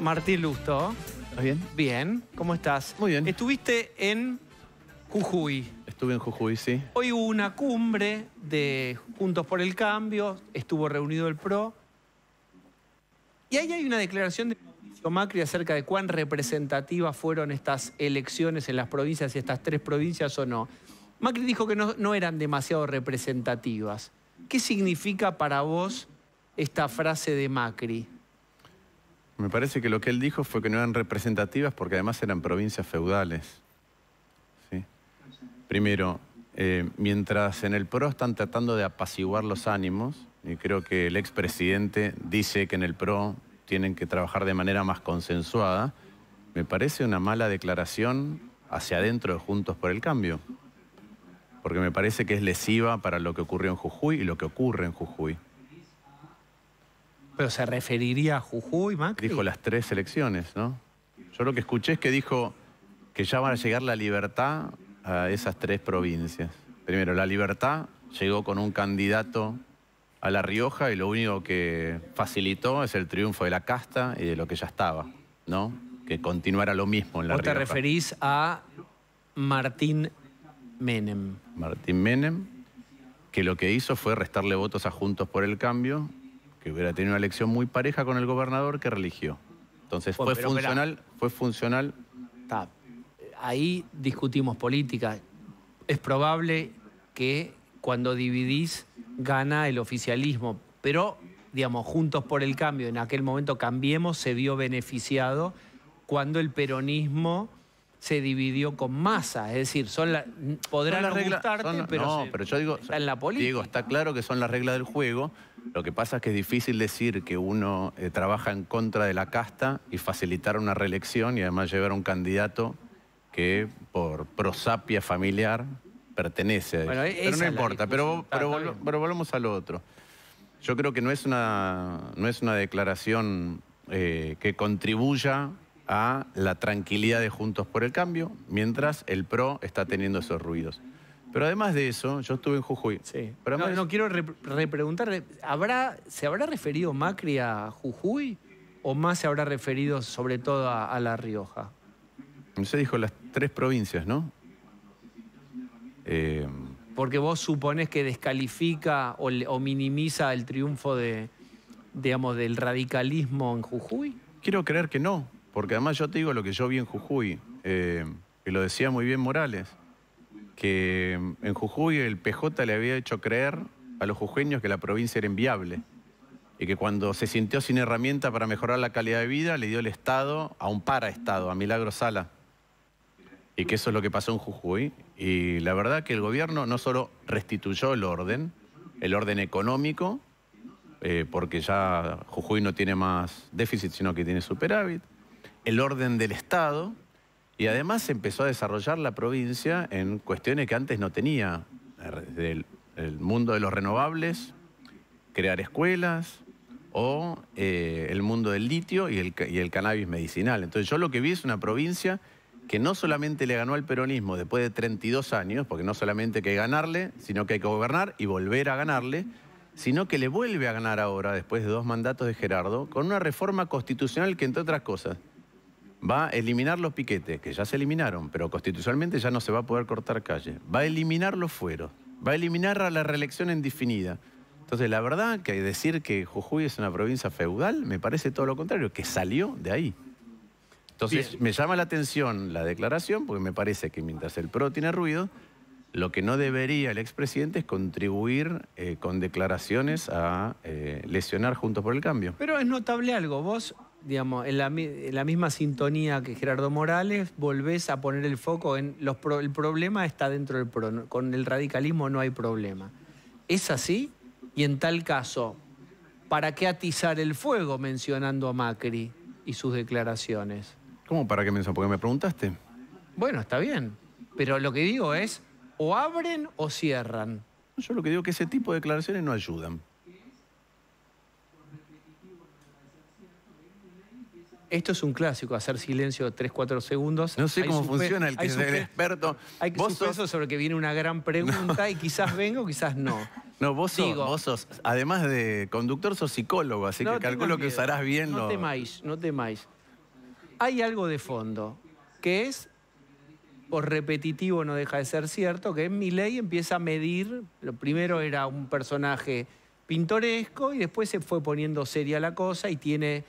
Martín Lusto. ¿Estás bien? Bien, ¿cómo estás? Muy bien. Estuviste en Jujuy. Estuve en Jujuy, sí. Hoy hubo una cumbre de Juntos por el Cambio, estuvo reunido el PRO. Y ahí hay una declaración de Macri acerca de cuán representativas fueron estas elecciones en las provincias, y estas tres provincias o no. Macri dijo que no eran demasiado representativas. ¿Qué significa para vos esta frase de Macri? Me parece que lo que él dijo fue que no eran representativas porque además eran provincias feudales. Primero, eh, mientras en el PRO están tratando de apaciguar los ánimos, y creo que el expresidente dice que en el PRO tienen que trabajar de manera más consensuada, me parece una mala declaración hacia adentro de Juntos por el Cambio, porque me parece que es lesiva para lo que ocurrió en Jujuy y lo que ocurre en Jujuy. Pero se referiría a Jujuy, Macri. Dijo las tres elecciones, ¿no? Yo lo que escuché es que dijo que ya van a llegar la libertad a esas tres provincias. Primero, la libertad llegó con un candidato a La Rioja y lo único que facilitó es el triunfo de la casta y de lo que ya estaba, ¿no? Que continuara lo mismo en La Rioja. Vos te referís a Martín Menem? Martín Menem, que lo que hizo fue restarle votos a Juntos por el Cambio que hubiera tenido una elección muy pareja con el gobernador que religió. Entonces fue funcional, fue funcional. Eh, ahí discutimos política. Es probable que cuando dividís gana el oficialismo, pero digamos, juntos por el cambio, en aquel momento cambiemos, se vio beneficiado cuando el peronismo se dividió con masa. Es decir, son podrán pero, no, pero yo digo, en la política. Digo, está claro que son las reglas del juego lo que pasa es que es difícil decir que uno eh, trabaja en contra de la casta y facilitar una reelección y además llevar a un candidato que por prosapia familiar pertenece a bueno, Pero no importa, pero, pero, volvamos a lo otro. Yo creo que no es una, no es una declaración eh, que contribuya a la tranquilidad de Juntos por el Cambio, mientras el PRO está teniendo esos ruidos. Pero además de eso, yo estuve en Jujuy. Sí. Pero no, quiero repreguntarle, ¿habrá, ¿se habrá referido Macri a Jujuy o más se habrá referido sobre todo a, La Rioja? Se dijo las tres provincias, ¿no? Eh, porque vos suponés que descalifica o, minimiza el triunfo de, digamos, del radicalismo en Jujuy? Quiero creer que no, porque además yo te digo lo que yo vi en Jujuy, eh, que lo decía muy bien Morales que mm, en Jujuy el PJ le había hecho creer a los jujeños que la provincia era inviable y que cuando se sintió sin herramienta para mejorar la calidad de vida, le dio el Estado a un paraestado, a Milagro Sala. Y que eso es lo que pasó en Jujuy. Y la verdad que el gobierno no solo restituyó el orden, el orden económico, eh, porque ya Jujuy no tiene más déficit, sino que tiene superávit, el orden del Estado, y además empezó a desarrollar la provincia en cuestiones que antes no tenía. Er, el, el mundo de los renovables, crear escuelas, o eh, el mundo del litio y el, y el, cannabis medicinal. Entonces yo lo que vi es una provincia que no solamente le ganó al peronismo después de 32 años, porque no solamente hay que ganarle, sino que hay que gobernar y volver a ganarle, sino que le vuelve a ganar ahora, después de dos mandatos de Gerardo, con una reforma constitucional que, entre otras cosas, va a eliminar los piquetes, que ya se eliminaron, pero constitucionalmente ya no se va a poder cortar calle. Va a eliminar los fueros, va a eliminar a la reelección indefinida. Entonces, la verdad que decir que Jujuy es una provincia feudal me parece todo lo contrario, que salió de ahí. Entonces, me llama la atención la declaración, porque me parece que mientras el PRO tiene ruido, lo que no debería el expresidente es contribuir eh, con declaraciones a eh, lesionar Juntos por el Cambio. Pero es notable algo, vos digamos, en la, misma sintonía que Gerardo Morales, volvés a poner el foco en los el problema está dentro del con el radicalismo no hay problema. ¿Es así? Y en tal caso, ¿para qué atizar el fuego mencionando a Macri y sus declaraciones? ¿Cómo para qué mencionar? Porque me preguntaste. Bueno, está bien. Pero lo que digo es, o abren o cierran. Yo lo que digo es que ese tipo de declaraciones no ayudan. Esto es un clásico, hacer silencio 3-4 segundos. No sé cómo funciona el que es el experto. Hay ¿Vos sos... sobre que viene una gran pregunta y quizás vengo, quizás no. No, vos, sos, además de conductor, sos psicólogo, así que calculo que usarás bien no lo... No temáis, no temáis. Hay algo de fondo, que es, por repetitivo no deja de ser cierto, que en mi ley empieza a medir, lo primero era un personaje pintoresco y después se fue poniendo seria la cosa y tiene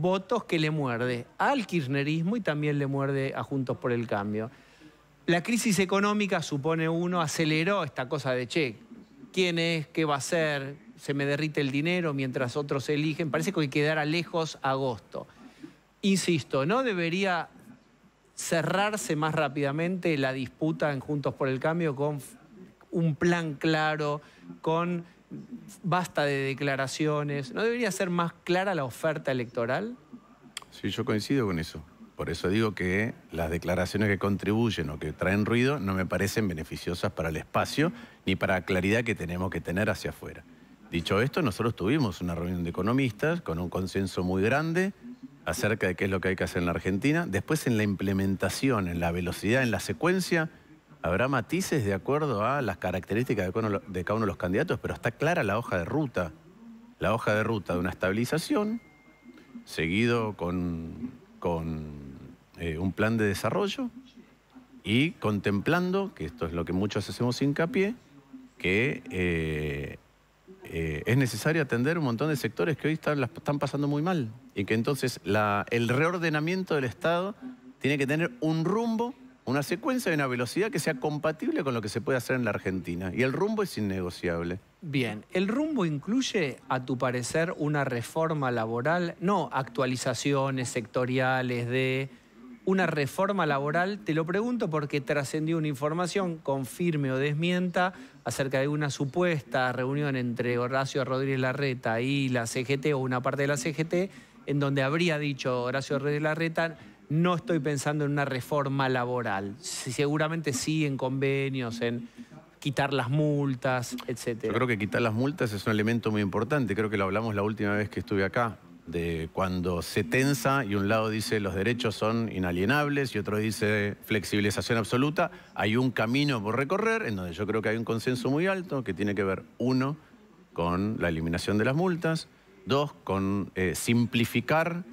votos que le muerde al kirchnerismo y también le muerde a Juntos por el Cambio. La crisis económica, supone uno, aceleró esta cosa de che, ¿quién es? ¿Qué va a hacer, Se me derrite el dinero mientras otros eligen. Parece que quedará lejos agosto. Insisto, ¿no debería cerrarse más rápidamente la disputa en Juntos por el Cambio con un plan claro, con basta de declaraciones. ¿No debería ser más clara la oferta electoral? Sí, yo coincido con eso. Por eso digo que las declaraciones que contribuyen o que traen ruido no me parecen beneficiosas para el espacio ni para la claridad que tenemos que tener hacia afuera. Dicho esto, nosotros tuvimos una reunión de economistas con un consenso muy grande acerca de qué es lo que hay que hacer en la Argentina. Después en la implementación, en la velocidad, en la secuencia, Habrá matices de acuerdo a las características de cada uno de los candidatos, pero está clara la hoja de ruta. La hoja de ruta de una estabilización, seguido con, eh, un plan de desarrollo y contemplando, que esto es lo que muchos hacemos hincapié, que eh, eh, es necesario atender un montón de sectores que hoy están, están pasando muy mal y que entonces el reordenamiento del Estado tiene que tener un rumbo una secuencia de una velocidad que sea compatible con lo que se puede hacer en la Argentina. Y el rumbo es innegociable. Bien, ¿el rumbo incluye, a tu parecer, una reforma laboral? No actualizaciones sectoriales de una reforma laboral, te lo pregunto porque trascendió una información, confirme o desmienta, acerca de una supuesta reunión entre Horacio Rodríguez Larreta y la CGT o una parte de la CGT, en donde habría dicho Horacio Rodríguez Larreta, no estoy pensando en una reforma laboral. Seguramente sí en convenios, en quitar las multas, etc. Yo creo que quitar las multas es un elemento muy importante. Creo que lo hablamos la última vez que estuve acá, de cuando se tensa y un lado dice los derechos son inalienables y otro dice flexibilización absoluta. Hay un camino por recorrer en donde yo creo que hay un consenso muy alto que tiene que ver, uno, con la eliminación de las multas, dos, con eh, simplificar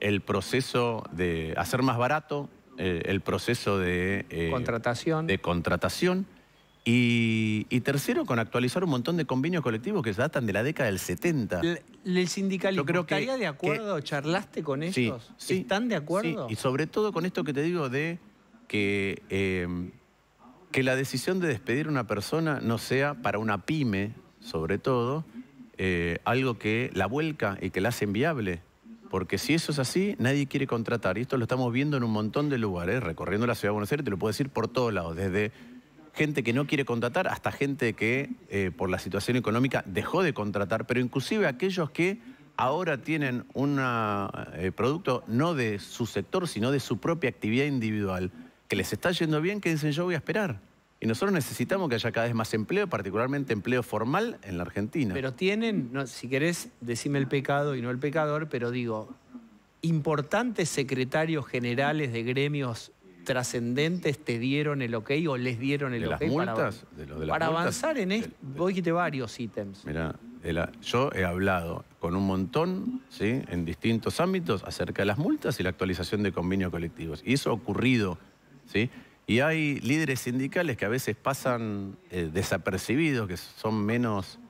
el proceso de hacer más barato, eh, el proceso de... Eh, contratación. De contratación. Y, tercero, con actualizar un montón de convenios colectivos que datan de la década del 70. ¿El, sindicalismo creo que, estaría de acuerdo? ¿Charlaste con ellos? ¿Están de acuerdo? y sobre todo con esto que te digo de que, em, que la decisión de despedir a una persona no sea para una pyme, sobre todo, eh, algo que la vuelca y que la hace inviable. Porque si eso es así, nadie quiere contratar. Y esto lo estamos viendo en un montón de lugares, ¿eh? recorriendo la ciudad de Buenos Aires, te lo puedo decir por todos lados, desde gente que no quiere contratar hasta gente que eh, por la situación económica dejó de contratar, pero inclusive aquellos que ahora tienen un eh, producto no de su sector, sino de su propia actividad individual, que les está yendo bien, que dicen yo voy a esperar. Y nosotros necesitamos que haya cada vez más empleo, particularmente empleo formal en la Argentina. Pero tienen, si querés, decime el pecado y no el pecador, pero digo, importantes secretarios generales de gremios trascendentes te dieron el ok o les dieron el de ok las multas, para, para avanzar en esto? Vos dijiste varios ítems. Mira, yo he hablado con un montón, ¿sí? en distintos ámbitos, acerca de las multas y la actualización de convenios colectivos. Y eso ha ocurrido, ¿sí? Y hay líderes sindicales que a veces pasan eh, desapercibidos, que son menos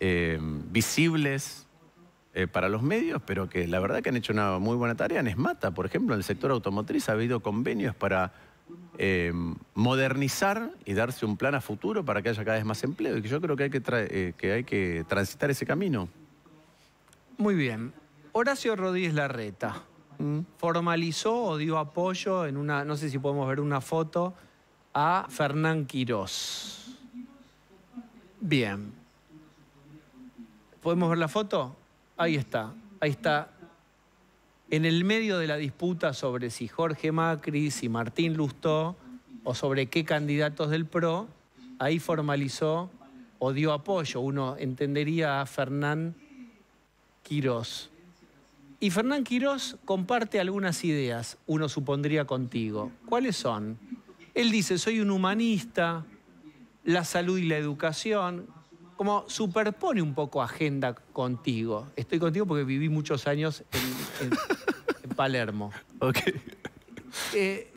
eh, visibles eh, para los medios, pero que la verdad que han hecho una muy buena tarea. En ESMATA, por ejemplo, en el sector automotriz ha habido convenios para modernizar y darse un plan a futuro para que haya cada vez más empleo. Y que yo creo que hay que, que, hay que transitar ese camino. Muy bien. Horacio Rodríguez Larreta formalizó o dio apoyo en una, no sé si podemos ver una foto, a Fernán Quirós. Bien. ¿Podemos ver la foto? Ahí está, ahí está. En el medio de la disputa sobre si Jorge Macri, si Martín Lustó o sobre qué candidatos del PRO, ahí formalizó o dio apoyo, uno entendería a Fernán Quirós. Y Fernán Quirós comparte algunas ideas, uno supondría contigo. ¿Cuáles son? Él dice, soy un humanista, la salud y la educación, como superpone un poco agenda contigo. Estoy contigo porque viví muchos años en, Palermo. Eh,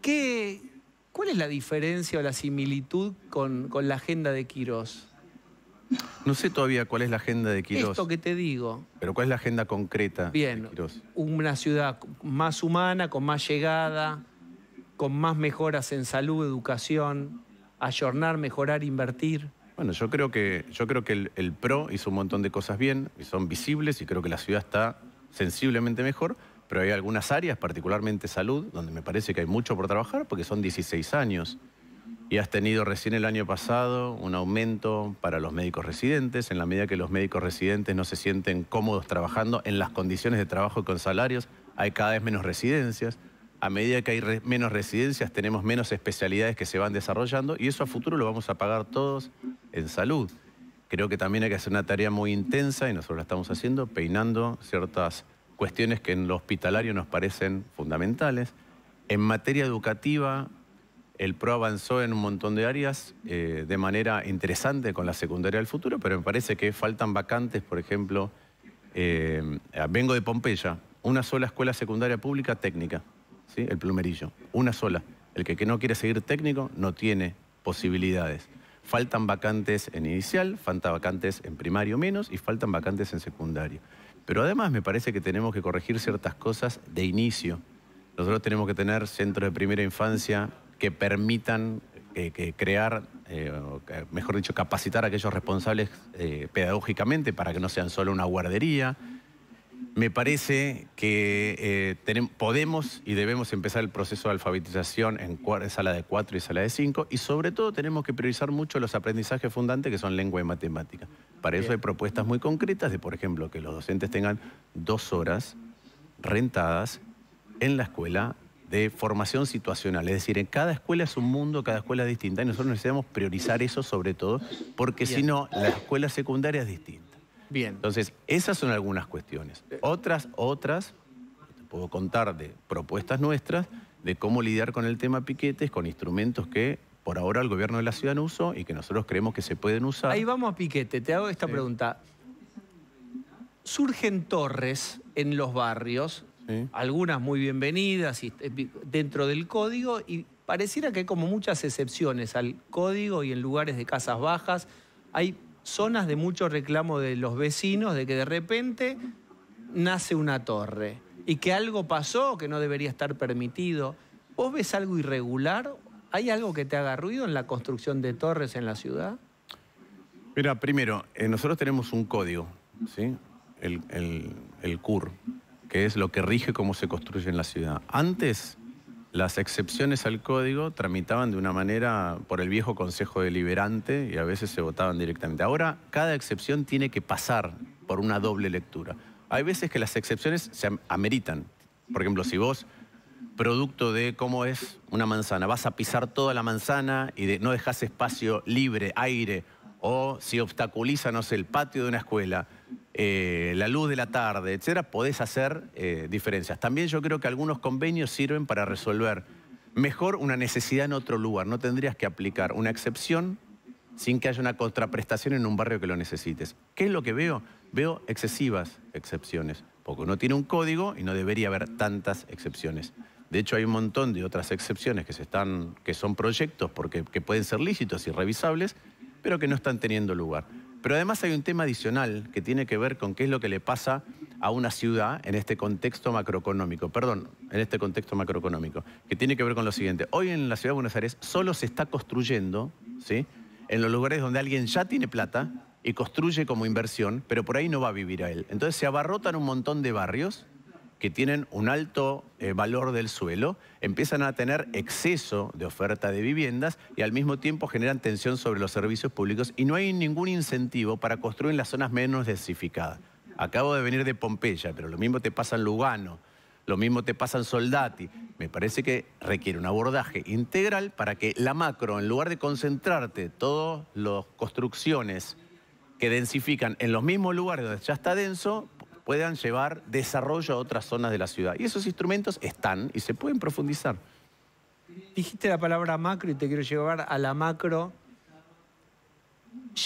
¿qué, ¿Cuál es la diferencia o la similitud con, con la agenda de Quirós? No sé todavía cuál es la agenda de Quirós. Esto que te digo. Pero cuál es la agenda concreta Bien, de Quirós. Una ciudad más humana, con más llegada, con más mejoras en salud, educación, ayornar, mejorar, invertir. Bueno, yo creo que, yo creo que el, el PRO hizo un montón de cosas bien, y son visibles, y creo que la ciudad está sensiblemente mejor, pero hay algunas áreas, particularmente salud, donde me parece que hay mucho por trabajar, porque son 16 años y has tenido recién el año pasado un aumento para los médicos residentes, en la medida que los médicos residentes no se sienten cómodos trabajando en las condiciones de trabajo con salarios, hay cada vez menos residencias. A medida que hay menos residencias, tenemos menos especialidades que se van desarrollando y eso a futuro lo vamos a pagar todos en salud. Creo que también hay que hacer una tarea muy intensa, y nosotros la estamos haciendo, peinando ciertas cuestiones que en lo hospitalario nos parecen fundamentales. En materia educativa, el PRO avanzó en un montón de áreas eh, de manera interesante con la secundaria del futuro, pero me parece que faltan vacantes, por ejemplo, eh, vengo de Pompeya, una sola escuela secundaria pública técnica, ¿sí? el plumerillo, una sola. El que, que no quiere seguir técnico no tiene posibilidades. Faltan vacantes en inicial, faltan vacantes en primario menos y faltan vacantes en secundario. Pero además me parece que tenemos que corregir ciertas cosas de inicio. Nosotros tenemos que tener centros de primera infancia que permitan eh, que crear, eh, mejor dicho, capacitar a aquellos responsables eh, pedagógicamente para que no sean solo una guardería. Me parece que podemos y debemos empezar el proceso de alfabetización en sala de 4 y sala de 5 y sobre todo tenemos que priorizar mucho los aprendizajes fundantes que son lengua y matemática. Para eso hay propuestas muy concretas de, por ejemplo, que los docentes tengan dos horas rentadas en la escuela de formación situacional. Es decir, en cada escuela es un mundo, cada escuela es distinta y nosotros necesitamos priorizar eso sobre todo, porque si no, la escuela secundaria es distinta. Bien. Entonces, esas son algunas cuestiones. Eh. Otras, otras, puedo contar de propuestas nuestras de cómo lidiar con el tema piquetes, con instrumentos que por ahora el gobierno de la ciudad no usó y que nosotros creemos que se pueden usar. Ahí vamos a piquete, te hago esta pregunta. Surgen torres en los barrios algunas muy bienvenidas eh, dentro del código y pareciera que hay como muchas excepciones al código y en lugares de casas bajas. Hay zonas de mucho reclamo de los vecinos de que de repente nace una torre y que algo pasó que no debería estar permitido. ¿Vos ves algo irregular? ¿Hay algo que te haga ruido en la construcción de torres en la ciudad? Mira, primero, eh, nosotros tenemos un código, ¿sí? el, el CUR, que es lo que rige cómo se construye en la ciudad. Antes, las excepciones al código tramitaban de una manera por el viejo Consejo Deliberante y a veces se votaban directamente. Ahora, cada excepción tiene que pasar por una doble lectura. Hay veces que las excepciones se ameritan. Por ejemplo, si vos, producto de cómo es una manzana, vas a pisar toda la manzana y no dejas espacio libre, aire, o si obstaculizas el patio de una escuela, eh, la luz de la tarde, etcétera, podés hacer eh, diferencias. También yo creo que algunos convenios sirven para resolver mejor una necesidad en otro lugar. No tendrías que aplicar una excepción sin que haya una contraprestación en un barrio que lo necesites. ¿Qué es lo que veo? Veo excesivas excepciones, porque uno tiene un código y no debería haber tantas excepciones. De hecho, hay un montón de otras excepciones que, están, que son proyectos porque, que pueden ser lícitos y revisables, pero que no están teniendo lugar. Pero además hay un tema adicional que tiene que ver con qué es lo que le pasa a una ciudad en este contexto macroeconómico, perdón, en este contexto macroeconómico, que tiene que ver con lo siguiente. Hoy en la ciudad de Buenos Aires solo se está construyendo, ¿sí? En los lugares donde alguien ya tiene plata y construye como inversión, pero por ahí no va a vivir a él. Entonces se abarrotan un montón de barrios que tienen un alto eh, valor del suelo, empiezan a tener exceso de oferta de viviendas y al mismo tiempo generan tensión sobre los servicios públicos y no hay ningún incentivo para construir en las zonas menos densificadas. Acabo de venir de Pompeya, pero lo mismo te pasa en Lugano, lo mismo te pasa en Soldati. Me parece que requiere un abordaje integral para que la macro, en lugar de concentrarte todas las construcciones que densifican en los mismos lugares donde ya está denso, puedan llevar desarrollo a otras zonas de la ciudad. Y esos instrumentos están y se pueden profundizar. Dijiste la palabra macro y te quiero llevar a la macro.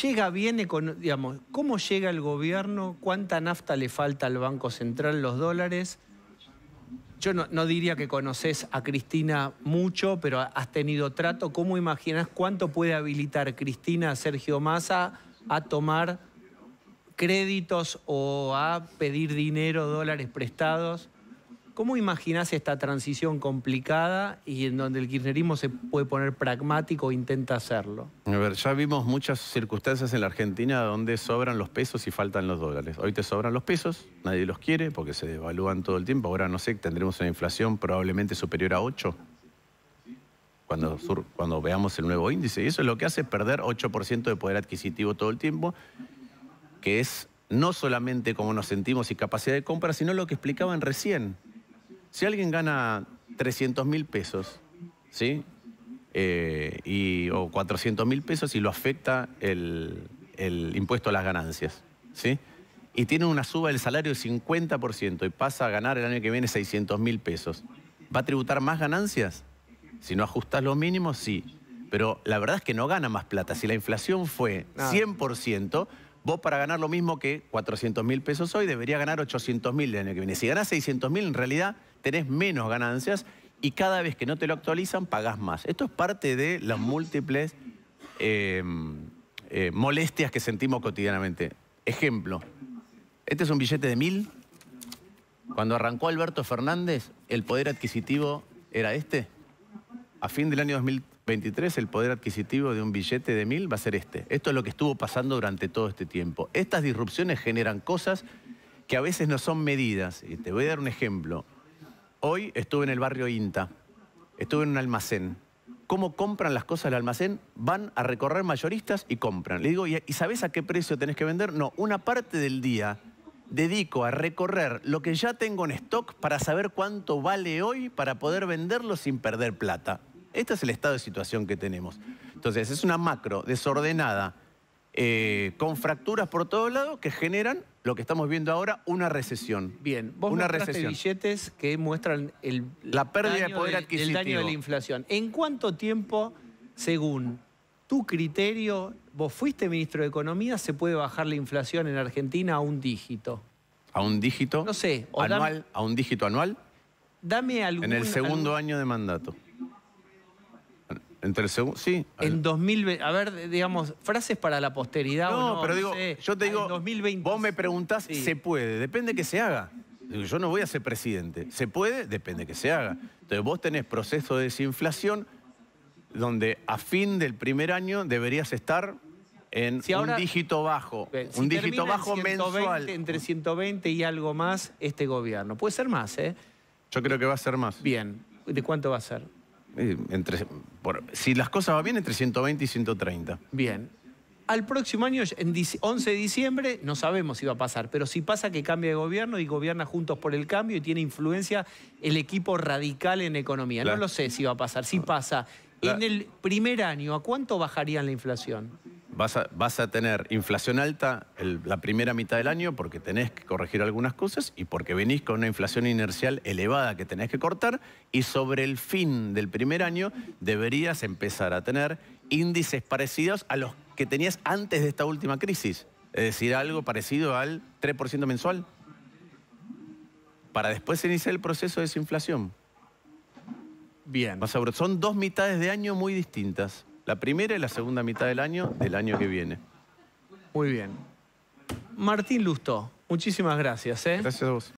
Llega bien, digamos, ¿cómo llega el gobierno? ¿Cuánta nafta le falta al Banco Central, los dólares? Yo no, no diría que conoces a Cristina mucho, pero has tenido trato. ¿Cómo imaginas cuánto puede habilitar Cristina Sergio Massa a tomar créditos o a pedir dinero, dólares prestados. ¿Cómo imaginás esta transición complicada y en donde el kirchnerismo se puede poner pragmático e intenta hacerlo? A ver, ya vimos muchas circunstancias en la Argentina donde sobran los pesos y faltan los dólares. Hoy te sobran los pesos, nadie los quiere porque se devalúan todo el tiempo. Ahora no sé, tendremos una inflación probablemente superior a 8 cuando, cuando veamos el nuevo índice. Y eso es lo que hace perder 8% de poder adquisitivo todo el tiempo que es no solamente cómo nos sentimos y capacidad de compra, sino lo que explicaban recién. Si alguien gana 300 mil pesos, ¿sí? Eh, y, o 400 mil pesos y lo afecta el, el, impuesto a las ganancias, ¿sí? Y tiene una suba del salario del 50% y pasa a ganar el año que viene 600 mil pesos. ¿Va a tributar más ganancias? Si no ajustas los mínimos, sí. Pero la verdad es que no gana más plata. Si la inflación fue 100%, Vos para ganar lo mismo que 400 mil pesos hoy deberías ganar 800 mil el año que viene. Si ganás 600 mil, en realidad tenés menos ganancias y cada vez que no te lo actualizan, pagás más. Esto es parte de las múltiples em, eh, molestias que sentimos cotidianamente. Ejemplo, este es un billete de mil. Cuando arrancó Alberto Fernández, el poder adquisitivo era este. A fin del año 2000, 23, el poder adquisitivo de un billete de mil va a ser este. Esto es lo que estuvo pasando durante todo este tiempo. Estas disrupciones generan cosas que a veces no son medidas. Y te voy a dar un ejemplo. Hoy estuve en el barrio INTA, estuve en un almacén. ¿Cómo compran las cosas del almacén? Van a recorrer mayoristas y compran. Le digo, ¿y, ¿y sabes a qué precio tenés que vender? No, una parte del día dedico a recorrer lo que ya tengo en stock para saber cuánto vale hoy para poder venderlo sin perder plata. Este es el estado de situación que tenemos. Entonces, es una macro desordenada, eh, con fracturas por todos lados que generan lo que estamos viendo ahora, una recesión. Bien, vos una recesión. billetes que muestran el, la pérdida daño de poder adquisitivo. El daño de la inflación. ¿En cuánto tiempo, según tu criterio, vos fuiste ministro de Economía, se puede bajar la inflación en Argentina a un dígito? ¿A un dígito? No sé. ¿A un dígito anual? Dame algún... En el segundo año de mandato sí. En 2020, a ver, digamos, frases para la posteridad no, no. pero digo, yo te digo, vos me preguntás, ¿se puede? Depende que se haga. Yo no voy a ser presidente. ¿Se puede? Depende que se haga. Entonces vos tenés proceso de desinflación donde a fin del primer año deberías estar en un dígito bajo, un dígito bajo mensual. Entre 120 y algo más este gobierno. Puede ser más, ¿eh? Yo creo que va a ser más. Bien. ¿De cuánto va a ser? Eh, entre, si las cosas van bien, entre 120 y 130. Bien. Al próximo año, en 11 de diciembre, no sabemos si va a pasar, pero si pasa que cambia de gobierno y gobierna Juntos por el Cambio y tiene influencia el equipo radical en economía. No lo sé si va a pasar. Si ah. pasa, en el primer año, ¿a cuánto bajaría la inflación? vas a, tener inflación alta la primera mitad del año porque tenés que corregir algunas cosas y porque venís con una inflación inercial elevada que tenés que cortar y sobre el fin del primer año deberías empezar a tener índices parecidos a los que tenías antes de esta última crisis. Es decir, algo parecido al 3% mensual para después iniciar el proceso de desinflación. Bien. Son dos mitades de año muy distintas. La primera y la segunda mitad del año, del año que viene. Muy bien. Martín Lusto, muchísimas gracias. ¿eh? Gracias a vos.